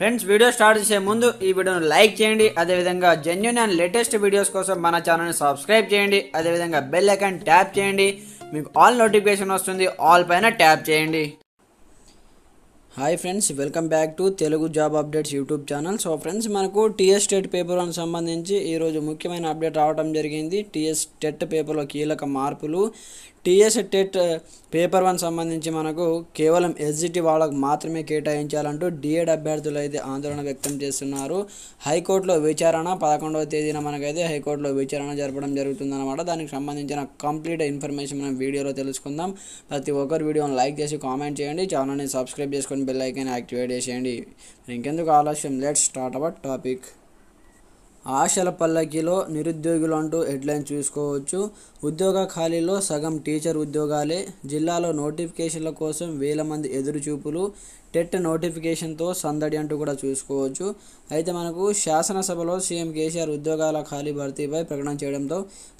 friends video start చేసే ముందు ఈ వీడియోను లైక్ చేయండి అదేవిధంగా జెన్యున్ అండ్ లేటెస్ట్ వీడియోస్ కోసం మన ఛానల్ని సబ్స్క్రైబ్ చేయండి అదేవిధంగా బెల్ ఐకాన్ ట్యాప్ చేయండి మీకు ఆల్ నోటిఫికేషన్ వస్తుంది ఆల్ పైన ట్యాప్ చేయండి hi friends welcome back to Telugu job updates YouTube channel so friends మనకు టీఎస్ స్టేట్ పేపర్కి సంబంధించి ఈరోజు ముఖ్యమైన అప్డేట్ రావడం జరిగింది టీఎస్ టెట్ పేపర్లో కీలక మార్పులు టీఎస్ టెట్ పేపర్ వన్ సంబంధించి మనకు కేవలం ఎస్జిటి వాళ్ళకు మాత్రమే కేటాయించాలంటూ డిఎడ్ అభ్యర్థులు అయితే ఆందోళన వ్యక్తం చేస్తున్నారు హైకోర్టులో విచారణ పదకొండవ తేదీన మనకైతే హైకోర్టులో విచారణ జరపడం జరుగుతుందన్నమాట దానికి సంబంధించిన కంప్లీట్ ఇన్ఫర్మేషన్ మనం వీడియోలో తెలుసుకుందాం ప్రతి ఒక్కరు వీడియోని లైక్ చేసి కామెంట్ చేయండి ఛానల్ని సబ్స్క్రైబ్ చేసుకొని బెల్ ఐకాన్ యాక్టివేట్ చేసేయండి ఇంకెందుకు ఆలస్యం లెట్స్ స్టార్ట్ అవర్ టాపిక్ ఆశల పల్లకిలో నిరుద్యోగులు అంటూ హెడ్లైన్ చూసుకోవచ్చు ఉద్యోగ ఖాళీలో సగం టీచర్ ఉద్యోగాలే జిల్లాలో నోటిఫికేషన్ల కోసం వేల మంది ఎదురుచూపులు టెట్ నోటిఫికేషన్తో సందడి అంటూ కూడా చూసుకోవచ్చు అయితే మనకు శాసనసభలో సీఎం కేసీఆర్ ఉద్యోగాల ఖాళీ భర్తీపై ప్రకటన చేయడంతో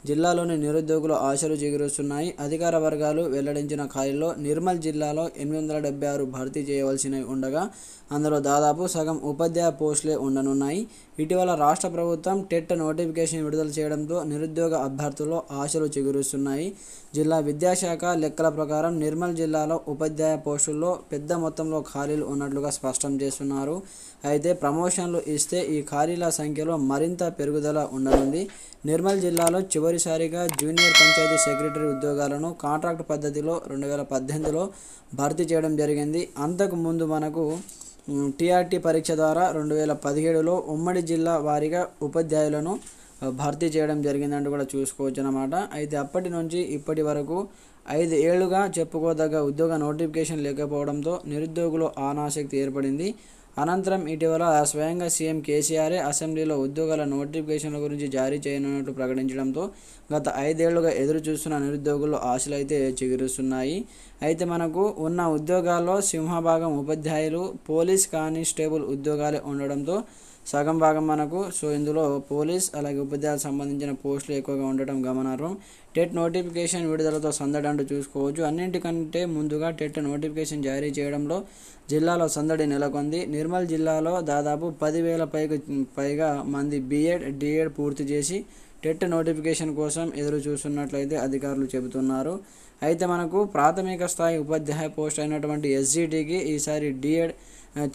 జిల్లాలోని నిరుద్యోగులు ఆశలు చిగురుస్తున్నాయి అధికార వర్గాలు వెల్లడించిన ఖాళీలో నిర్మల్ జిల్లాలో ఎనిమిది వందల డెబ్బై ఆరు భర్తీ చేయవలసినవి ఉండగా అందులో దాదాపు సగం ఉపాధ్యాయ పోస్టులే ఉండనున్నాయి ఇటీవల రాష్ట్ర ప్రభుత్వం టెట్ నోటిఫికేషన్ విడుదల చేయడంతో నిరుద్యోగ అభ్యర్థులు ఆశలు చిగురుస్తున్నాయి జిల్లా విద్యాశాఖ లెక్కల ప్రకారం నిర్మల్ జిల్లాలో ఉపాధ్యాయ పోస్టుల్లో పెద్ద మొత్తంలో ఖాళీ ఖాళీలు ఉన్నట్లుగా స్పష్టం చేస్తున్నారు అయితే ప్రమోషన్లు ఇస్తే ఈ ఖాళీల సంఖ్యలో మరింత పెరుగుదల ఉండనుంది నిర్మల్ జిల్లాలో చివరిసారిగా జూనియర్ పంచాయతీ సెక్రటరీ ఉద్యోగాలను కాంట్రాక్ట్ పద్ధతిలో రెండు వేల పద్దెనిమిదిలో భర్తీ చేయడం జరిగింది అంతకు ముందు మనకు టీఆర్టీ పరీక్ష ద్వారా రెండు వేల పదిహేడులో ఉమ్మడి జిల్లా వారీగా ఉపాధ్యాయులను భర్తీ చేయడం జరిగిందంటూ కూడా చూసుకోవచ్చు అన్నమాట అయితే అప్పటి నుంచి ఇప్పటి వరకు ఐదు ఏళ్లుగా చెప్పుకోదగ్గ ఉద్యోగ నోటిఫికేషన్ లేకపోవడంతో నిరుద్యోగులు ఆనాసక్తి ఏర్పడింది అనంతరం ఇటీవల స్వయంగా సీఎం కేసీఆరే అసెంబ్లీలో ఉద్యోగాల నోటిఫికేషన్ల గురించి జారీ చేయనున్నట్టు ప్రకటించడంతో గత ఐదేళ్లుగా ఎదురు చూస్తున్న నిరుద్యోగులు ఆశలు అయితే చిగురుస్తున్నాయి అయితే మనకు ఉన్న ఉద్యోగాల్లో సింహభాగం ఉపాధ్యాయులు పోలీస్ కానిస్టేబుల్ ఉద్యోగాలే ఉండడంతో సగం భాగం మనకు సో ఇందులో పోలీస్ అలాగే ఉపాధ్యాయులకు సంబంధించిన పోస్టులు ఎక్కువగా ఉండటం గమనార్హం టెట్ నోటిఫికేషన్ విడుదలతో సందడి అంటూ చూసుకోవచ్చు అన్నింటికంటే ముందుగా టెట్ నోటిఫికేషన్ జారీ చేయడంలో జిల్లాలో సందడి నెలకొంది నిర్మల్ జిల్లాలో దాదాపు పదివేల పైకి పైగా మంది బీఎడ్ డిఎడ్ పూర్తి చేసి టెట్ నోటిఫికేషన్ కోసం ఎదురు చూస్తున్నట్లయితే అధికారులు చెబుతున్నారు అయితే మనకు ప్రాథమిక స్థాయి ఉపాధ్యాయ పోస్ట్ అయినటువంటి ఎస్జీటీకి ఈసారి డిఎడ్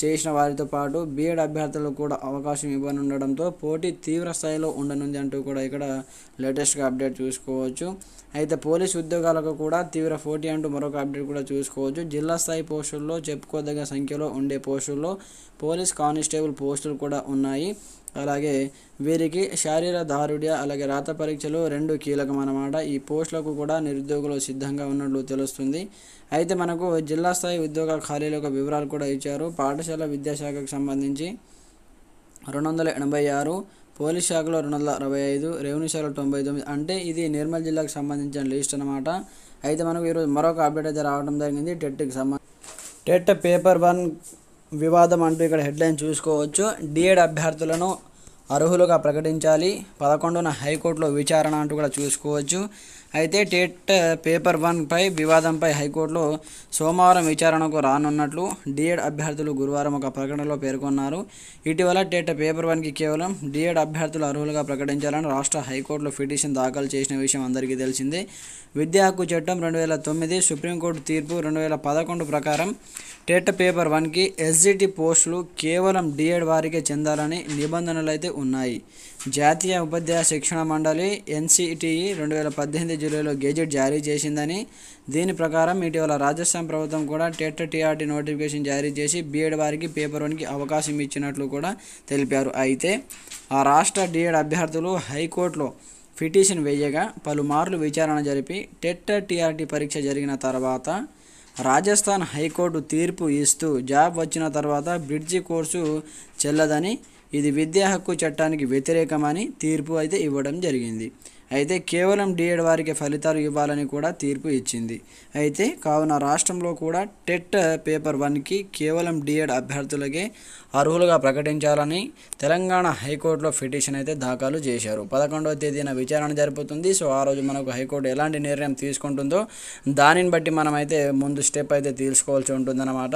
చేసిన వారితో పాటు బీఎడ్ అభ్యర్థులకు కూడా అవకాశం ఇవ్వనుండడంతో పోటీ తీవ్ర స్థాయిలో ఉండనుంది అంటూ కూడా ఇక్కడ లేటెస్ట్గా అప్డేట్ చూసుకోవచ్చు అయితే పోలీస్ ఉద్యోగాలకు కూడా తీవ్ర పోటీ అంటూ మరొక అప్డేట్ కూడా చూసుకోవచ్చు జిల్లా స్థాయి పోస్టుల్లో చెప్పుకోదగ్గ సంఖ్యలో ఉండే పోస్టుల్లో పోలీస్ కానిస్టేబుల్ పోస్టులు కూడా ఉన్నాయి అలాగే వీరికి శారీర దారుడ్య అలాగే రాత పరీక్షలు రెండు కీలకం అన్నమాట ఈ పోస్టులకు కూడా నిరుద్యోగులు సిద్ధంగా ఉన్నట్లు తెలుస్తుంది అయితే మనకు జిల్లా స్థాయి ఉద్యోగ ఖాళీల వివరాలు కూడా ఇచ్చారు పాఠశాల విద్యాశాఖకు సంబంధించి రెండు వందల ఎనభై ఆరు పోలీస్ శాఖలో రెండు వందల అరవై ఐదు రెవెన్యూ శాఖలో తొంభై తొమ్మిది అంటే ఇది నిర్మల్ జిల్లాకు సంబంధించిన లిస్ట్ అనమాట అయితే మనకు ఈరోజు మరొక అప్డేట్ అయితే రావడం జరిగింది టెట్కి సంబంధించి టెట్ పేపర్ వన్ వివాదం అంటూ ఇక్కడ హెడ్లైన్ చూసుకోవచ్చు డిఎడ్ అభ్యర్థులను అర్హులుగా ప్రకటించాలి పదకొండున హైకోర్టులో విచారణ అంటూ కూడా చూసుకోవచ్చు అయితే టేట్ పేపర్ వన్పై వివాదంపై హైకోర్టులో సోమవారం విచారణకు రానున్నట్లు డిఎడ్ అభ్యర్థులు గురువారం ఒక ప్రకటనలో పేర్కొన్నారు ఇటీవల టేట్ పేపర్ వన్కి కేవలం డిఎడ్ అభ్యర్థులు అర్హులుగా ప్రకటించాలని రాష్ట్ర హైకోర్టులో పిటిషన్ దాఖలు చేసిన విషయం అందరికీ తెలిసిందే విద్యా హక్కు చట్టం రెండు వేల తొమ్మిది సుప్రీంకోర్టు తీర్పు రెండు వేల పదకొండు ప్రకారం టెట్ పేపర్ వన్కి ఎస్జిటి పోస్టులు కేవలం డిఎడ్ వారికే చెందాలని నిబంధనలు అయితే ఉన్నాయి జాతీయ ఉపాధ్యాయ శిక్షణ మండలి ఎన్సిటిఈ రెండు వేల పద్దెనిమిది జూలైలో గెజెట్ జారీ చేసిందని దీని ప్రకారం ఇటీవల రాజస్థాన్ ప్రభుత్వం కూడా టెట్ టీఆర్టీ నోటిఫికేషన్ జారీ చేసి బీఎడ్ వారికి పేపర్ వన్కి అవకాశం ఇచ్చినట్లు కూడా తెలిపారు అయితే ఆ రాష్ట్ర డిఎడ్ అభ్యర్థులు హైకోర్టులో పిటిషన్ వేయగా పలుమార్లు విచారణ జరిపి టెట్ టీఆర్టీ పరీక్ష జరిగిన తర్వాత రాజస్థాన్ హైకోర్టు తీర్పు ఇస్తూ జాబ్ వచ్చిన తర్వాత బ్రిడ్జి కోర్సు చెల్లదని ఇది విద్యా హక్కు చట్టానికి వ్యతిరేకమని తీర్పు అయితే ఇవ్వడం జరిగింది అయితే కేవలం డిఎడ్ వారికి ఫలితాలు ఇవ్వాలని కూడా తీర్పు ఇచ్చింది అయితే కావున రాష్ట్రంలో కూడా టెట్ పేపర్ వన్కి కేవలం డిఎడ్ అభ్యర్థులకే అర్హులుగా ప్రకటించాలని తెలంగాణ హైకోర్టులో పిటిషన్ అయితే దాఖలు చేశారు పదకొండవ తేదీన విచారణ జరుపుతుంది సో ఆ రోజు మనకు హైకోర్టు ఎలాంటి నిర్ణయం తీసుకుంటుందో దానిని బట్టి మనమైతే ముందు స్టెప్ అయితే తీసుకోవాల్సి ఉంటుందన్నమాట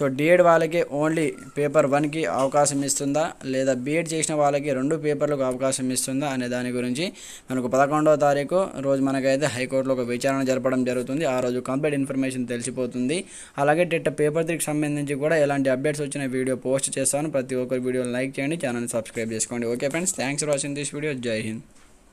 సో డిఎడ్ వాళ్ళకి ఓన్లీ పేపర్ వన్కి అవకాశం ఇస్తుందా లేదా బీఎడ్ చేసిన వాళ్ళకి రెండు పేపర్లకు అవకాశం ఇస్తుందా అనే దాని గురించి మనకు పదకొండవ తారీఖు రోజు మనకైతే హైకోర్టులో ఒక విచారణ జరపడం జరుగుతుంది ఆ రోజు కంప్లీట్ ఇన్ఫర్మేషన్ తెలిసిపోతుంది అలాగే టిట్ట పేపర్ త్రీకి సంబంధించి కూడా ఎలాంటి అప్డేట్స్ వచ్చిన వీడియో పోస్ట్ చేస్తాను ప్రతి ఒక్కరు వీడియోని లైక్ చేయండి ఛానల్ని సబ్స్క్రైబ్ చేసుకోండి okay friends thanks for watching this video Jai Hind